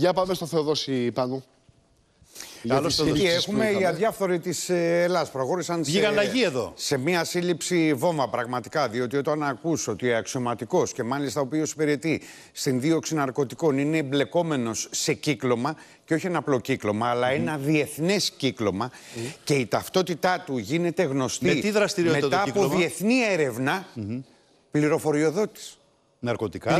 Για πάμε στο Θεοδόση Πάνου. Εκεί έχουμε οι αδιάφοροι της ε, Ελλάδα. Προχώρησαν σε, σε μια σύλληψη βόμβα πραγματικά. Διότι όταν ακούσω ότι ο αξιωματικός και μάλιστα ο οποίος υπηρετεί στην δίωξη ναρκωτικών είναι εμπλεκόμενος σε κύκλωμα και όχι ένα απλό κύκλωμα, αλλά ένα διεθνές κύκλωμα mm. και η ταυτότητά του γίνεται γνωστή με μετά το από διεθνή έρευνα mm -hmm. πληροφοριοδότης. Ναρκωτικά,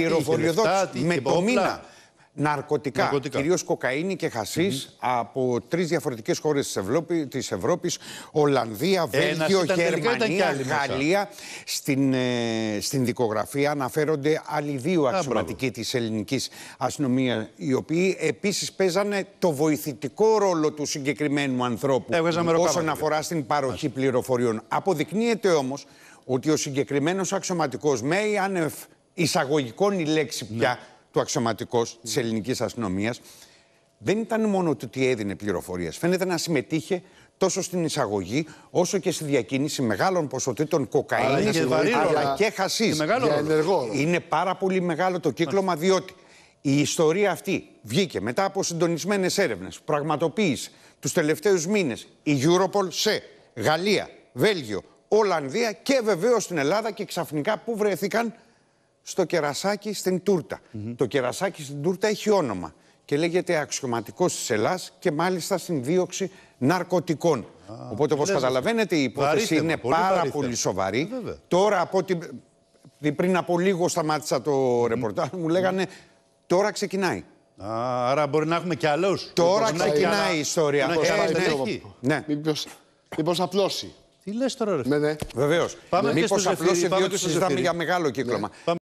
με το μήνα ναρκωτικά, ναρκωτικά. κυρίως κοκαίνη και χασι από τρεις διαφορετικές χώρες της Ευρώπη, της Ευρώπης, Ολλανδία, Βέλγιο, Γερμανία, Γαλλία. Στην, ε, στην δικογραφία αναφέρονται άλλοι δύο αξιωματικοί της ελληνικής αστυνομίας, οι οποίοι επίσης παίζανε το βοηθητικό ρόλο του συγκεκριμένου ανθρώπου ε, όσον αφορά στην παροχή πληροφοριών. Αποδεικνύεται όμως ότι ο συγκεκριμένος αξιωματικός με ή άνευ εισαγωγικών η λέξη πια. Ναι του αξιωματικός της ελληνικής αστυνομίας, δεν ήταν μόνο το ότι έδινε πληροφορίες. Φαίνεται να συμμετείχε τόσο στην εισαγωγή όσο και στη διακίνηση μεγάλων ποσοτήτων κοκαίνης αλλά, αλλά και χασής. μεγάλο Είναι πάρα πολύ μεγάλο το κύκλωμα ναι. διότι η ιστορία αυτή βγήκε μετά από συντονισμένες έρευνες που τους τελευταίους μήνες η Europol σε Γαλλία, Βέλγιο, Ολλανδία και βεβαίως στην Ελλάδα και ξαφνικά που βρεθήκαν στο κερασάκι στην τουρτα Το κερασάκι στην τούρτα έχει όνομα και λέγεται αξιωματικός τη Ελλάς και μάλιστα στην δίωξη ναρκωτικών. Οπότε, όπως καταλαβαίνετε, η υπόθεση είναι πολύ πάρα πολύ σοβαρή. Ε, τώρα, από ότι πριν από λίγο σταμάτησα το mm. ρεπορτάζ, μου λέγανε τώρα ξεκινάει. άρα μπορεί να έχουμε κι άλλους. Τώρα ξεκινάει η ιστορία. Ε, ναι. ναι. Μήπως απλώσει. Τι λες τώρα, ρε. Ναι, ναι. Βεβαίως. Μήπω απλώσει, διότι συζητάμε για μεγάλο κύκλωμα.